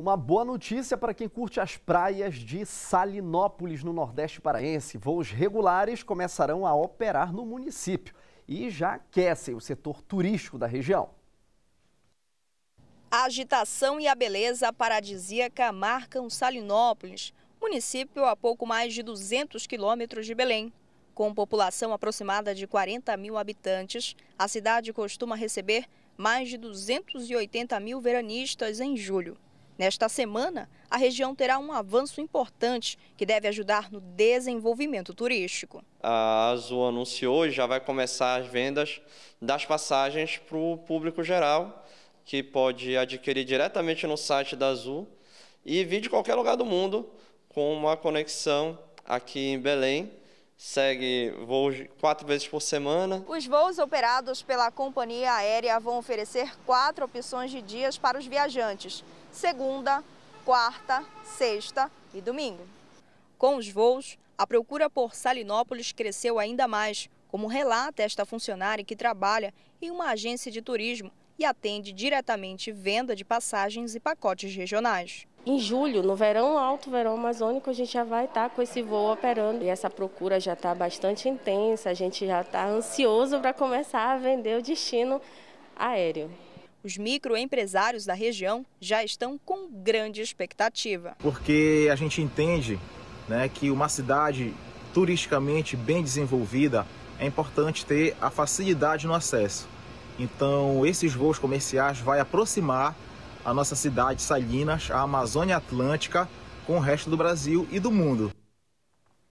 Uma boa notícia para quem curte as praias de Salinópolis, no Nordeste Paraense. Voos regulares começarão a operar no município e já aquecem o setor turístico da região. A agitação e a beleza paradisíaca marcam Salinópolis, município a pouco mais de 200 quilômetros de Belém. Com população aproximada de 40 mil habitantes, a cidade costuma receber mais de 280 mil veranistas em julho. Nesta semana, a região terá um avanço importante que deve ajudar no desenvolvimento turístico. A Azul anunciou e já vai começar as vendas das passagens para o público geral, que pode adquirir diretamente no site da Azul e vir de qualquer lugar do mundo com uma conexão aqui em Belém segue voos quatro vezes por semana. Os voos operados pela companhia aérea vão oferecer quatro opções de dias para os viajantes: segunda, quarta, sexta e domingo. Com os voos, a procura por Salinópolis cresceu ainda mais, como relata esta funcionária que trabalha em uma agência de turismo e atende diretamente venda de passagens e pacotes regionais. Em julho, no verão alto, verão amazônico, a gente já vai estar tá com esse voo operando. E essa procura já está bastante intensa, a gente já está ansioso para começar a vender o destino aéreo. Os microempresários da região já estão com grande expectativa. Porque a gente entende né, que uma cidade turisticamente bem desenvolvida é importante ter a facilidade no acesso. Então, esses voos comerciais vai aproximar a nossa cidade Salinas, a Amazônia Atlântica, com o resto do Brasil e do mundo.